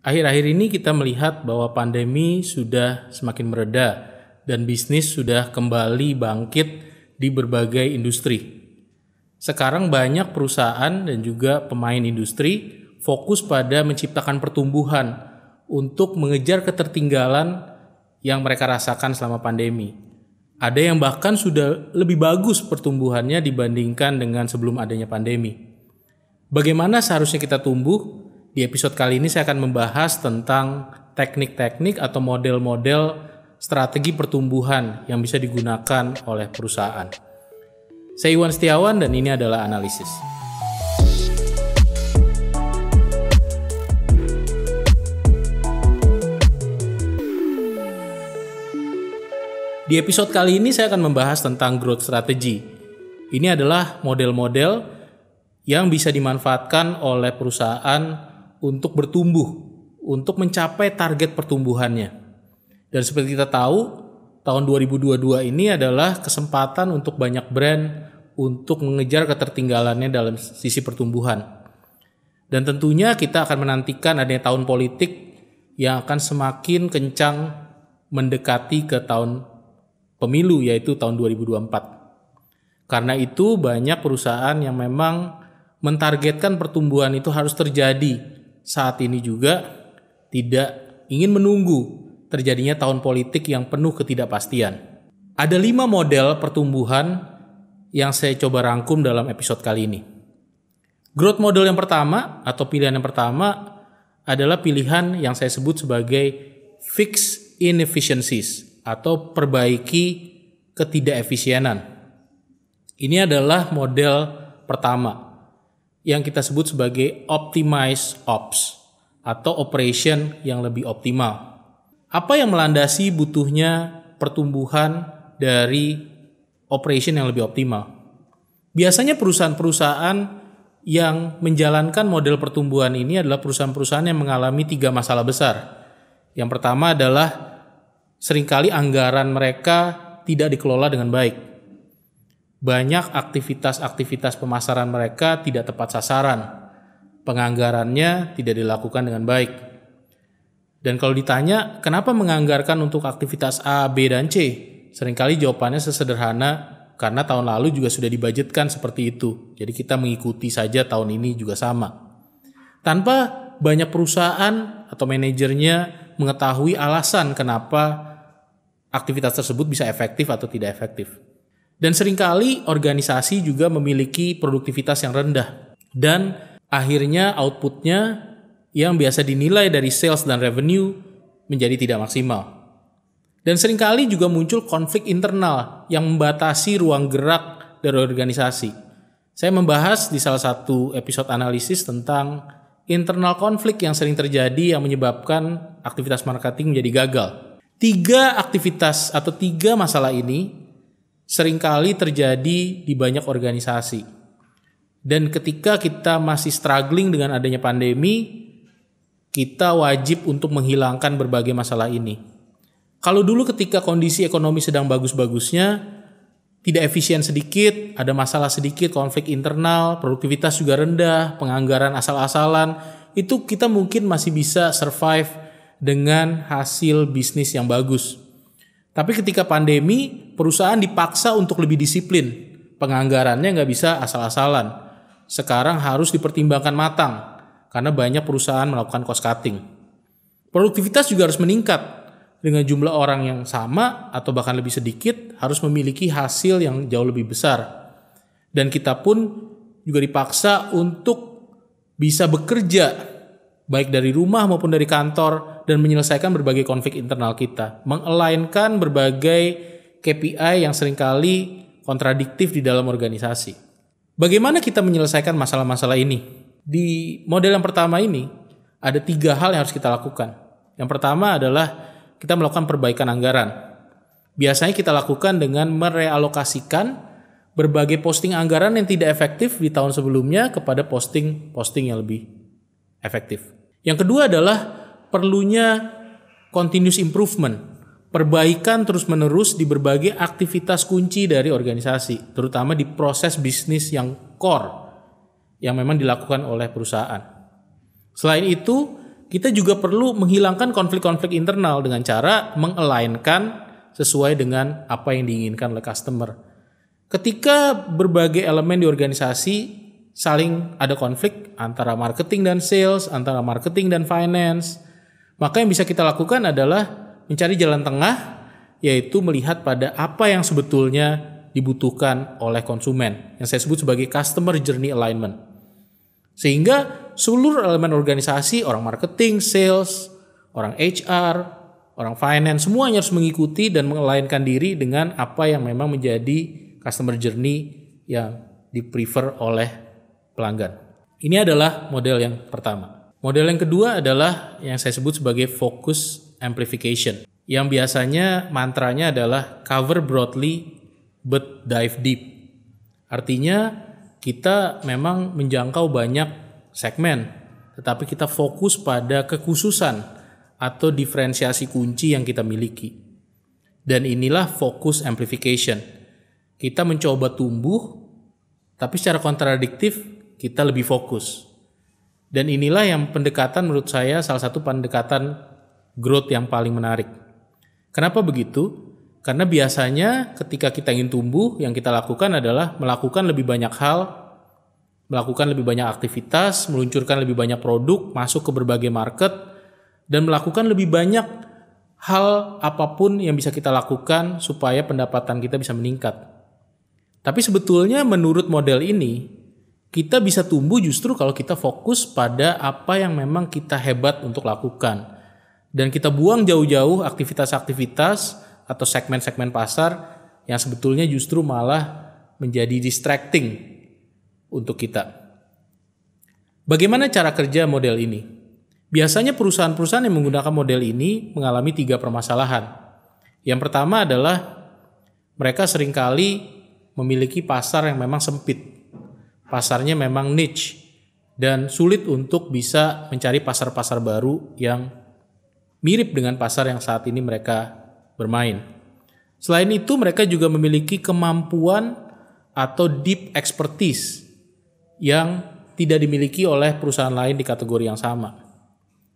Akhir-akhir ini kita melihat bahwa pandemi sudah semakin mereda dan bisnis sudah kembali bangkit di berbagai industri. Sekarang banyak perusahaan dan juga pemain industri fokus pada menciptakan pertumbuhan untuk mengejar ketertinggalan yang mereka rasakan selama pandemi. Ada yang bahkan sudah lebih bagus pertumbuhannya dibandingkan dengan sebelum adanya pandemi. Bagaimana seharusnya kita tumbuh di episode kali ini saya akan membahas tentang teknik-teknik atau model-model strategi pertumbuhan yang bisa digunakan oleh perusahaan. Saya Iwan Setiawan dan ini adalah analisis. Di episode kali ini saya akan membahas tentang growth strategy. Ini adalah model-model yang bisa dimanfaatkan oleh perusahaan untuk bertumbuh, untuk mencapai target pertumbuhannya. Dan seperti kita tahu, tahun 2022 ini adalah kesempatan untuk banyak brand untuk mengejar ketertinggalannya dalam sisi pertumbuhan. Dan tentunya kita akan menantikan adanya tahun politik yang akan semakin kencang mendekati ke tahun pemilu yaitu tahun 2024. Karena itu banyak perusahaan yang memang mentargetkan pertumbuhan itu harus terjadi saat ini juga tidak ingin menunggu terjadinya tahun politik yang penuh ketidakpastian. Ada lima model pertumbuhan yang saya coba rangkum dalam episode kali ini. Growth model yang pertama atau pilihan yang pertama adalah pilihan yang saya sebut sebagai fix inefficiencies atau perbaiki ketidakefisienan. Ini adalah model pertama yang kita sebut sebagai optimize ops atau operation yang lebih optimal. Apa yang melandasi butuhnya pertumbuhan dari operation yang lebih optimal? Biasanya perusahaan-perusahaan yang menjalankan model pertumbuhan ini adalah perusahaan-perusahaan yang mengalami tiga masalah besar. Yang pertama adalah seringkali anggaran mereka tidak dikelola dengan baik banyak aktivitas-aktivitas pemasaran mereka tidak tepat sasaran. Penganggarannya tidak dilakukan dengan baik. Dan kalau ditanya, kenapa menganggarkan untuk aktivitas A, B, dan C? Seringkali jawabannya sesederhana, karena tahun lalu juga sudah dibudgetkan seperti itu. Jadi kita mengikuti saja tahun ini juga sama. Tanpa banyak perusahaan atau manajernya mengetahui alasan kenapa aktivitas tersebut bisa efektif atau tidak efektif. Dan seringkali organisasi juga memiliki produktivitas yang rendah. Dan akhirnya outputnya yang biasa dinilai dari sales dan revenue menjadi tidak maksimal. Dan seringkali juga muncul konflik internal yang membatasi ruang gerak dari organisasi. Saya membahas di salah satu episode analisis tentang internal konflik yang sering terjadi yang menyebabkan aktivitas marketing menjadi gagal. Tiga aktivitas atau tiga masalah ini seringkali terjadi di banyak organisasi. Dan ketika kita masih struggling dengan adanya pandemi, kita wajib untuk menghilangkan berbagai masalah ini. Kalau dulu ketika kondisi ekonomi sedang bagus-bagusnya, tidak efisien sedikit, ada masalah sedikit, konflik internal, produktivitas juga rendah, penganggaran asal-asalan, itu kita mungkin masih bisa survive dengan hasil bisnis yang bagus. Tapi ketika pandemi, perusahaan dipaksa untuk lebih disiplin. Penganggarannya nggak bisa asal-asalan. Sekarang harus dipertimbangkan matang, karena banyak perusahaan melakukan cost cutting. Produktivitas juga harus meningkat. Dengan jumlah orang yang sama atau bahkan lebih sedikit, harus memiliki hasil yang jauh lebih besar. Dan kita pun juga dipaksa untuk bisa bekerja, baik dari rumah maupun dari kantor, dan menyelesaikan berbagai konflik internal kita, mengelainkan berbagai KPI yang seringkali kontradiktif di dalam organisasi. Bagaimana kita menyelesaikan masalah-masalah ini? Di model yang pertama ini, ada tiga hal yang harus kita lakukan. Yang pertama adalah kita melakukan perbaikan anggaran. Biasanya kita lakukan dengan merealokasikan berbagai posting anggaran yang tidak efektif di tahun sebelumnya kepada posting-posting yang lebih efektif. Yang kedua adalah perlunya continuous improvement, perbaikan terus-menerus di berbagai aktivitas kunci dari organisasi, terutama di proses bisnis yang core yang memang dilakukan oleh perusahaan. Selain itu, kita juga perlu menghilangkan konflik-konflik internal dengan cara mengelainkan sesuai dengan apa yang diinginkan oleh customer. Ketika berbagai elemen di organisasi saling ada konflik antara marketing dan sales, antara marketing dan finance, maka yang bisa kita lakukan adalah mencari jalan tengah yaitu melihat pada apa yang sebetulnya dibutuhkan oleh konsumen yang saya sebut sebagai customer journey alignment. Sehingga seluruh elemen organisasi, orang marketing, sales, orang HR, orang finance semuanya harus mengikuti dan mengelainkan diri dengan apa yang memang menjadi customer journey yang di prefer oleh pelanggan. Ini adalah model yang pertama. Model yang kedua adalah yang saya sebut sebagai focus amplification, yang biasanya mantranya adalah cover broadly but dive deep. Artinya kita memang menjangkau banyak segmen, tetapi kita fokus pada kekhususan atau diferensiasi kunci yang kita miliki. Dan inilah focus amplification. Kita mencoba tumbuh, tapi secara kontradiktif kita lebih fokus. Dan inilah yang pendekatan menurut saya salah satu pendekatan growth yang paling menarik. Kenapa begitu? Karena biasanya ketika kita ingin tumbuh, yang kita lakukan adalah melakukan lebih banyak hal, melakukan lebih banyak aktivitas, meluncurkan lebih banyak produk, masuk ke berbagai market, dan melakukan lebih banyak hal apapun yang bisa kita lakukan supaya pendapatan kita bisa meningkat. Tapi sebetulnya menurut model ini, kita bisa tumbuh justru kalau kita fokus pada apa yang memang kita hebat untuk lakukan. Dan kita buang jauh-jauh aktivitas-aktivitas atau segmen-segmen pasar yang sebetulnya justru malah menjadi distracting untuk kita. Bagaimana cara kerja model ini? Biasanya perusahaan-perusahaan yang menggunakan model ini mengalami tiga permasalahan. Yang pertama adalah mereka seringkali memiliki pasar yang memang sempit pasarnya memang niche dan sulit untuk bisa mencari pasar-pasar baru yang mirip dengan pasar yang saat ini mereka bermain. Selain itu, mereka juga memiliki kemampuan atau deep expertise yang tidak dimiliki oleh perusahaan lain di kategori yang sama.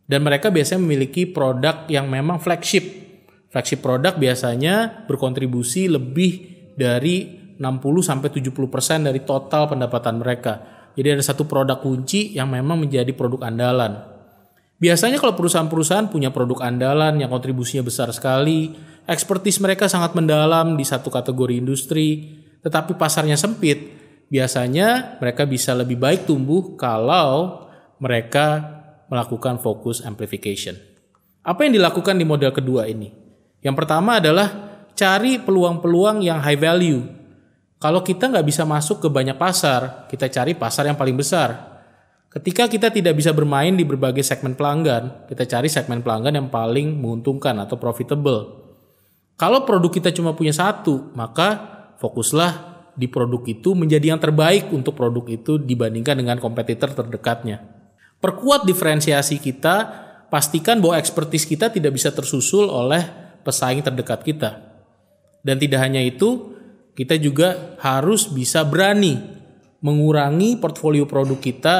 Dan mereka biasanya memiliki produk yang memang flagship. Flagship produk biasanya berkontribusi lebih dari 60 sampai 70% dari total pendapatan mereka. Jadi ada satu produk kunci yang memang menjadi produk andalan. Biasanya kalau perusahaan-perusahaan punya produk andalan yang kontribusinya besar sekali, ekspertis mereka sangat mendalam di satu kategori industri, tetapi pasarnya sempit, biasanya mereka bisa lebih baik tumbuh kalau mereka melakukan fokus amplification. Apa yang dilakukan di model kedua ini? Yang pertama adalah cari peluang-peluang yang high value kalau kita nggak bisa masuk ke banyak pasar, kita cari pasar yang paling besar. Ketika kita tidak bisa bermain di berbagai segmen pelanggan, kita cari segmen pelanggan yang paling menguntungkan atau profitable. Kalau produk kita cuma punya satu, maka fokuslah di produk itu menjadi yang terbaik untuk produk itu dibandingkan dengan kompetitor terdekatnya. Perkuat diferensiasi kita, pastikan bahwa ekspertis kita tidak bisa tersusul oleh pesaing terdekat kita. Dan tidak hanya itu, kita juga harus bisa berani mengurangi portfolio produk kita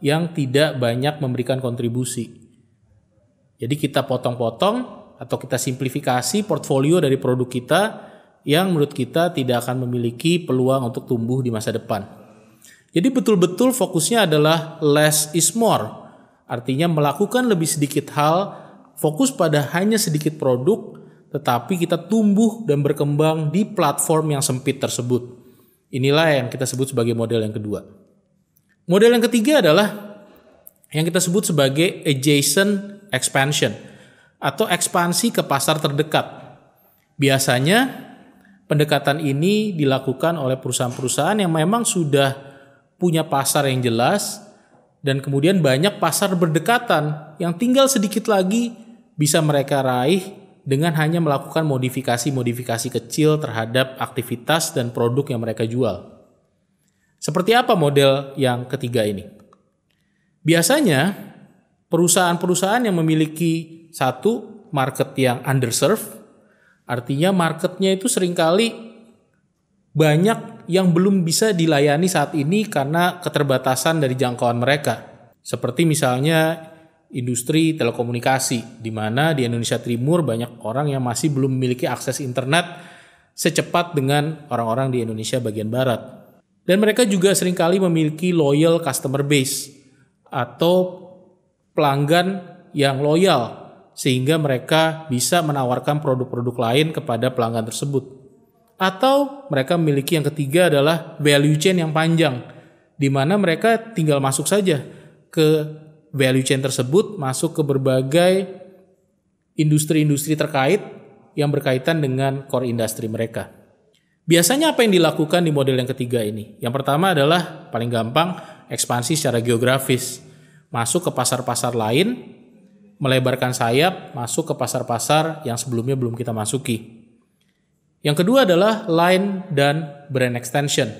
yang tidak banyak memberikan kontribusi. Jadi kita potong-potong atau kita simplifikasi portfolio dari produk kita yang menurut kita tidak akan memiliki peluang untuk tumbuh di masa depan. Jadi betul-betul fokusnya adalah less is more. Artinya melakukan lebih sedikit hal, fokus pada hanya sedikit produk tetapi kita tumbuh dan berkembang di platform yang sempit tersebut. Inilah yang kita sebut sebagai model yang kedua. Model yang ketiga adalah yang kita sebut sebagai adjacent expansion atau ekspansi ke pasar terdekat. Biasanya pendekatan ini dilakukan oleh perusahaan-perusahaan yang memang sudah punya pasar yang jelas dan kemudian banyak pasar berdekatan yang tinggal sedikit lagi bisa mereka raih dengan hanya melakukan modifikasi-modifikasi kecil terhadap aktivitas dan produk yang mereka jual. Seperti apa model yang ketiga ini? Biasanya perusahaan-perusahaan yang memiliki satu market yang underserved, artinya marketnya itu seringkali banyak yang belum bisa dilayani saat ini karena keterbatasan dari jangkauan mereka. Seperti misalnya industri telekomunikasi, di mana di Indonesia Timur banyak orang yang masih belum memiliki akses internet secepat dengan orang-orang di Indonesia bagian barat. Dan mereka juga seringkali memiliki loyal customer base atau pelanggan yang loyal sehingga mereka bisa menawarkan produk-produk lain kepada pelanggan tersebut. Atau mereka memiliki yang ketiga adalah value chain yang panjang di mana mereka tinggal masuk saja ke value chain tersebut masuk ke berbagai industri-industri terkait yang berkaitan dengan core industri mereka. Biasanya apa yang dilakukan di model yang ketiga ini? Yang pertama adalah paling gampang ekspansi secara geografis. Masuk ke pasar-pasar lain, melebarkan sayap, masuk ke pasar-pasar yang sebelumnya belum kita masuki. Yang kedua adalah line dan brand extension.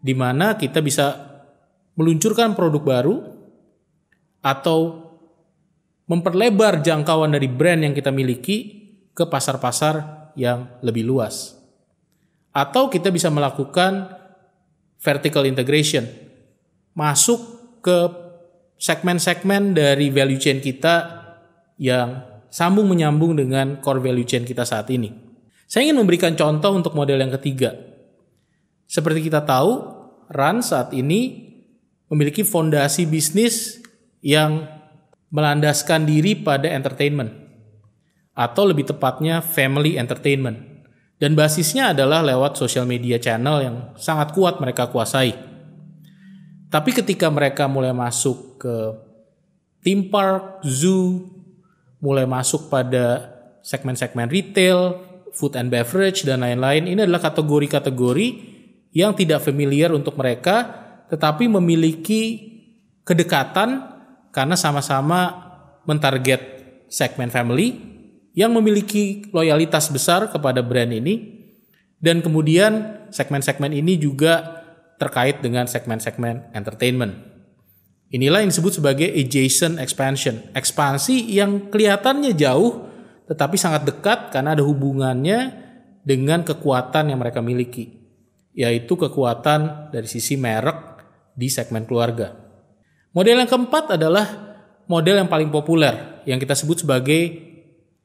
Di mana kita bisa meluncurkan produk baru atau memperlebar jangkauan dari brand yang kita miliki ke pasar-pasar yang lebih luas. Atau kita bisa melakukan vertical integration. Masuk ke segmen-segmen dari value chain kita yang sambung menyambung dengan core value chain kita saat ini. Saya ingin memberikan contoh untuk model yang ketiga. Seperti kita tahu, RAN saat ini memiliki fondasi bisnis yang melandaskan diri pada entertainment atau lebih tepatnya family entertainment. Dan basisnya adalah lewat social media channel yang sangat kuat mereka kuasai. Tapi ketika mereka mulai masuk ke theme park, zoo, mulai masuk pada segmen-segmen retail, food and beverage dan lain-lain, ini adalah kategori-kategori yang tidak familiar untuk mereka tetapi memiliki kedekatan karena sama-sama mentarget segmen family yang memiliki loyalitas besar kepada brand ini dan kemudian segmen-segmen ini juga terkait dengan segmen-segmen entertainment. Inilah yang disebut sebagai adjacent expansion, ekspansi yang kelihatannya jauh tetapi sangat dekat karena ada hubungannya dengan kekuatan yang mereka miliki, yaitu kekuatan dari sisi merek di segmen keluarga. Model yang keempat adalah model yang paling populer yang kita sebut sebagai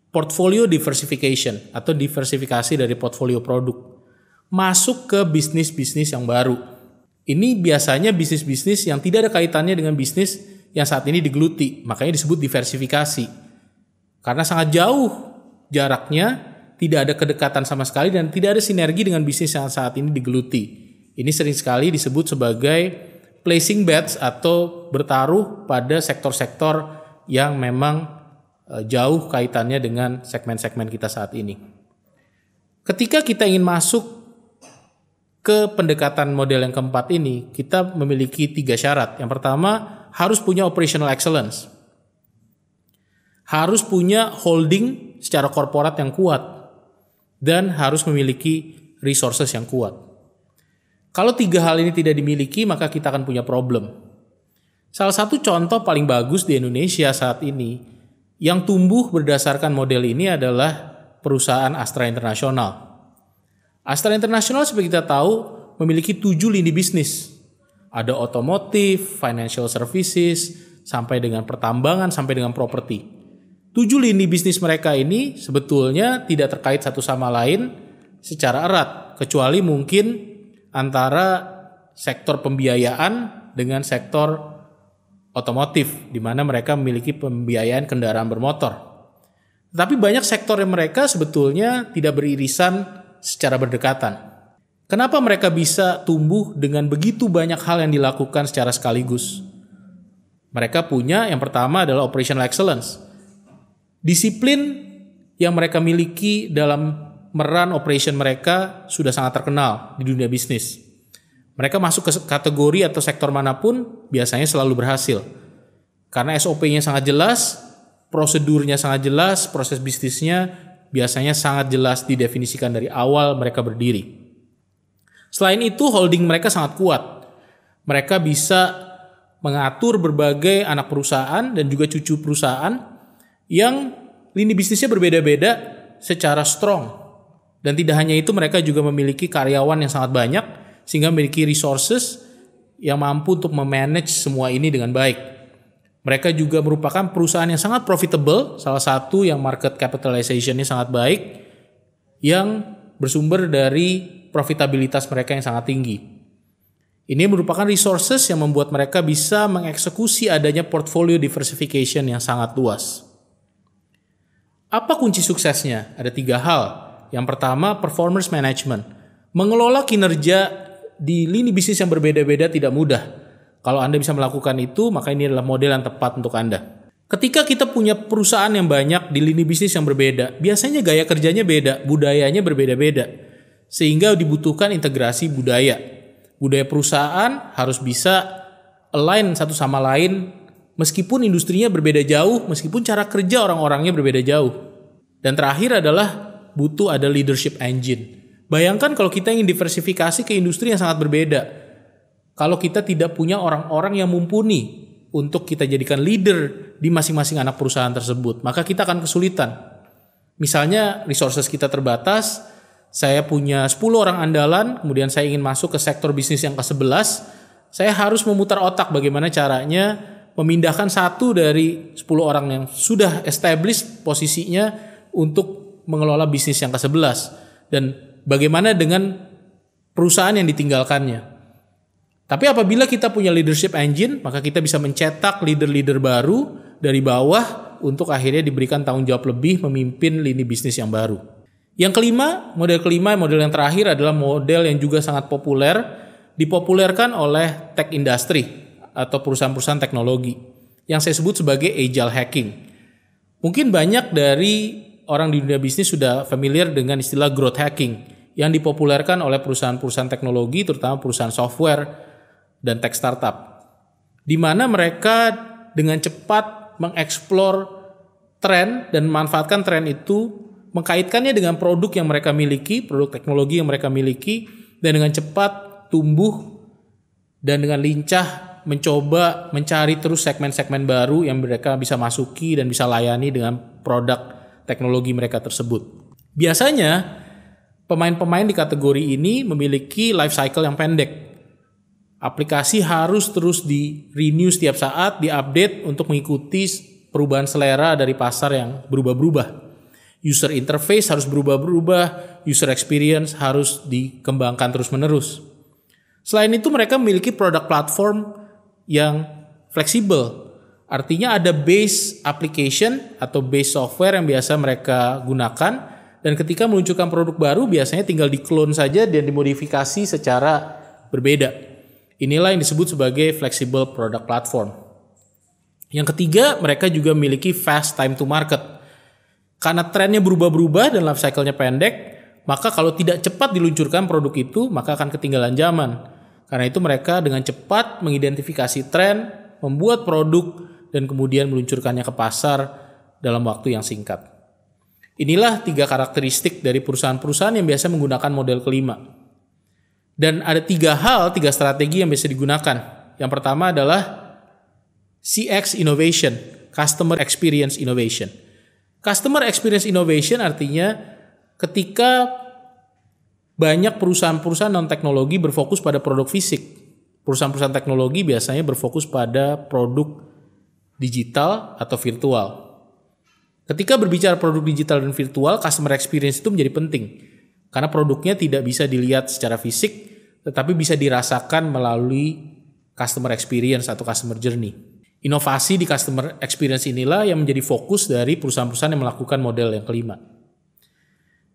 portfolio diversification atau diversifikasi dari portfolio produk. Masuk ke bisnis-bisnis yang baru. Ini biasanya bisnis-bisnis yang tidak ada kaitannya dengan bisnis yang saat ini digeluti, makanya disebut diversifikasi. Karena sangat jauh jaraknya, tidak ada kedekatan sama sekali dan tidak ada sinergi dengan bisnis yang saat ini digeluti. Ini sering sekali disebut sebagai placing bets atau bertaruh pada sektor-sektor yang memang eh, jauh kaitannya dengan segmen-segmen kita saat ini. Ketika kita ingin masuk ke pendekatan model yang keempat ini, kita memiliki tiga syarat. Yang pertama, harus punya operational excellence. Harus punya holding secara korporat yang kuat. Dan harus memiliki resources yang kuat. Kalau tiga hal ini tidak dimiliki, maka kita akan punya problem. Salah satu contoh paling bagus di Indonesia saat ini yang tumbuh berdasarkan model ini adalah perusahaan Astra Internasional. Astra Internasional seperti kita tahu memiliki tujuh lini bisnis. Ada otomotif, financial services, sampai dengan pertambangan, sampai dengan properti. Tujuh lini bisnis mereka ini sebetulnya tidak terkait satu sama lain secara erat, kecuali mungkin antara sektor pembiayaan dengan sektor otomotif di mana mereka memiliki pembiayaan kendaraan bermotor. Tapi banyak sektor yang mereka sebetulnya tidak beririsan secara berdekatan. Kenapa mereka bisa tumbuh dengan begitu banyak hal yang dilakukan secara sekaligus? Mereka punya yang pertama adalah operational excellence. Disiplin yang mereka miliki dalam meran operation mereka sudah sangat terkenal di dunia bisnis. Mereka masuk ke kategori atau sektor manapun biasanya selalu berhasil. Karena SOP-nya sangat jelas, prosedurnya sangat jelas, proses bisnisnya biasanya sangat jelas didefinisikan dari awal mereka berdiri. Selain itu, holding mereka sangat kuat. Mereka bisa mengatur berbagai anak perusahaan dan juga cucu perusahaan yang lini bisnisnya berbeda-beda secara strong dan tidak hanya itu mereka juga memiliki karyawan yang sangat banyak sehingga memiliki resources yang mampu untuk memanage semua ini dengan baik. Mereka juga merupakan perusahaan yang sangat profitable, salah satu yang market capitalization-nya sangat baik, yang bersumber dari profitabilitas mereka yang sangat tinggi. Ini merupakan resources yang membuat mereka bisa mengeksekusi adanya portfolio diversification yang sangat luas. Apa kunci suksesnya? Ada tiga hal yang pertama, performance management. Mengelola kinerja di lini bisnis yang berbeda-beda tidak mudah. Kalau Anda bisa melakukan itu, maka ini adalah model yang tepat untuk Anda. Ketika kita punya perusahaan yang banyak di lini bisnis yang berbeda, biasanya gaya kerjanya beda, budayanya berbeda-beda. Sehingga dibutuhkan integrasi budaya. Budaya perusahaan harus bisa align satu sama lain meskipun industrinya berbeda jauh, meskipun cara kerja orang-orangnya berbeda jauh. Dan terakhir adalah butuh ada leadership engine. Bayangkan kalau kita ingin diversifikasi ke industri yang sangat berbeda. Kalau kita tidak punya orang-orang yang mumpuni untuk kita jadikan leader di masing-masing anak perusahaan tersebut, maka kita akan kesulitan. Misalnya resources kita terbatas, saya punya 10 orang andalan, kemudian saya ingin masuk ke sektor bisnis yang ke-11, saya harus memutar otak bagaimana caranya memindahkan satu dari 10 orang yang sudah established posisinya untuk mengelola bisnis yang ke-11 dan bagaimana dengan perusahaan yang ditinggalkannya. Tapi apabila kita punya leadership engine, maka kita bisa mencetak leader-leader baru dari bawah untuk akhirnya diberikan tanggung jawab lebih memimpin lini bisnis yang baru. Yang kelima, model kelima, model yang terakhir adalah model yang juga sangat populer, dipopulerkan oleh tech industry atau perusahaan-perusahaan teknologi yang saya sebut sebagai agile hacking. Mungkin banyak dari orang di dunia bisnis sudah familiar dengan istilah growth hacking yang dipopulerkan oleh perusahaan-perusahaan teknologi terutama perusahaan software dan tech startup. Di mana mereka dengan cepat mengeksplor tren dan memanfaatkan tren itu mengkaitkannya dengan produk yang mereka miliki, produk teknologi yang mereka miliki dan dengan cepat tumbuh dan dengan lincah mencoba mencari terus segmen-segmen baru yang mereka bisa masuki dan bisa layani dengan produk teknologi mereka tersebut. Biasanya pemain-pemain di kategori ini memiliki life cycle yang pendek. Aplikasi harus terus di renew setiap saat, di update untuk mengikuti perubahan selera dari pasar yang berubah-berubah. User interface harus berubah-berubah, user experience harus dikembangkan terus-menerus. Selain itu mereka memiliki produk platform yang fleksibel Artinya ada base application atau base software yang biasa mereka gunakan dan ketika meluncurkan produk baru biasanya tinggal diklon saja dan dimodifikasi secara berbeda. Inilah yang disebut sebagai flexible product platform. Yang ketiga, mereka juga memiliki fast time to market. Karena trennya berubah-berubah dan life cycle-nya pendek, maka kalau tidak cepat diluncurkan produk itu, maka akan ketinggalan zaman. Karena itu mereka dengan cepat mengidentifikasi tren, membuat produk dan kemudian meluncurkannya ke pasar dalam waktu yang singkat. Inilah tiga karakteristik dari perusahaan-perusahaan yang biasa menggunakan model kelima. Dan ada tiga hal, tiga strategi yang bisa digunakan. Yang pertama adalah CX Innovation, Customer Experience Innovation. Customer Experience Innovation artinya ketika banyak perusahaan-perusahaan non-teknologi berfokus pada produk fisik. Perusahaan-perusahaan teknologi biasanya berfokus pada produk digital atau virtual. Ketika berbicara produk digital dan virtual, customer experience itu menjadi penting. Karena produknya tidak bisa dilihat secara fisik, tetapi bisa dirasakan melalui customer experience atau customer journey. Inovasi di customer experience inilah yang menjadi fokus dari perusahaan-perusahaan yang melakukan model yang kelima.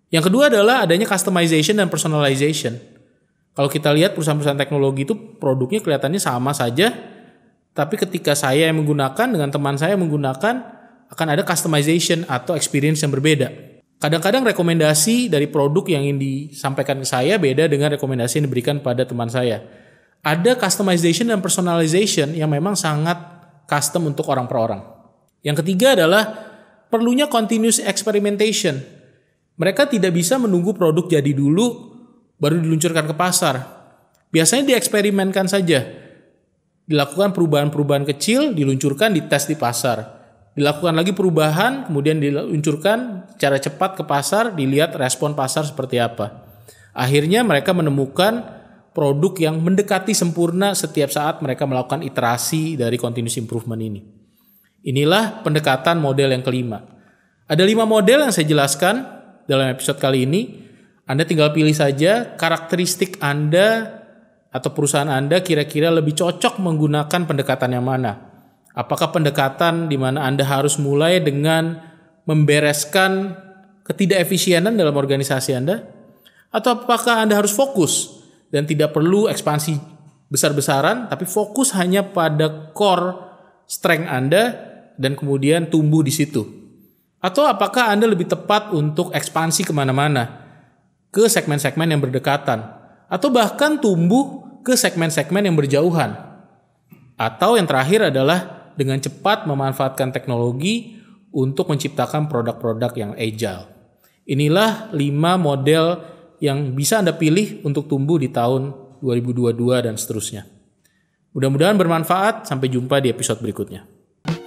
Yang kedua adalah adanya customization dan personalization. Kalau kita lihat perusahaan-perusahaan teknologi itu produknya kelihatannya sama saja, tapi ketika saya yang menggunakan dengan teman saya menggunakan akan ada customization atau experience yang berbeda. Kadang-kadang rekomendasi dari produk yang ingin disampaikan ke saya beda dengan rekomendasi yang diberikan pada teman saya. Ada customization dan personalization yang memang sangat custom untuk orang per orang. Yang ketiga adalah perlunya continuous experimentation. Mereka tidak bisa menunggu produk jadi dulu baru diluncurkan ke pasar. Biasanya dieksperimenkan saja dilakukan perubahan-perubahan kecil, diluncurkan, dites di pasar. Dilakukan lagi perubahan, kemudian diluncurkan secara cepat ke pasar, dilihat respon pasar seperti apa. Akhirnya mereka menemukan produk yang mendekati sempurna setiap saat mereka melakukan iterasi dari continuous improvement ini. Inilah pendekatan model yang kelima. Ada lima model yang saya jelaskan dalam episode kali ini. Anda tinggal pilih saja karakteristik Anda atau perusahaan Anda kira-kira lebih cocok menggunakan pendekatan yang mana? Apakah pendekatan di mana Anda harus mulai dengan membereskan ketidakefisienan dalam organisasi Anda? Atau apakah Anda harus fokus dan tidak perlu ekspansi besar-besaran, tapi fokus hanya pada core strength Anda dan kemudian tumbuh di situ? Atau apakah Anda lebih tepat untuk ekspansi kemana-mana? Ke segmen-segmen yang berdekatan. Atau bahkan tumbuh ke segmen-segmen yang berjauhan. Atau yang terakhir adalah dengan cepat memanfaatkan teknologi untuk menciptakan produk-produk yang agile. Inilah 5 model yang bisa Anda pilih untuk tumbuh di tahun 2022 dan seterusnya. Mudah-mudahan bermanfaat, sampai jumpa di episode berikutnya.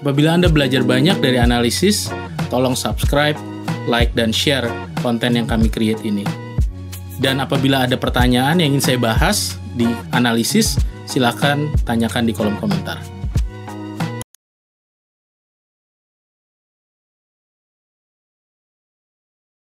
Apabila Anda belajar banyak dari analisis, tolong subscribe, like, dan share konten yang kami create ini. Dan apabila ada pertanyaan yang ingin saya bahas, dianalisis, silahkan tanyakan di kolom komentar.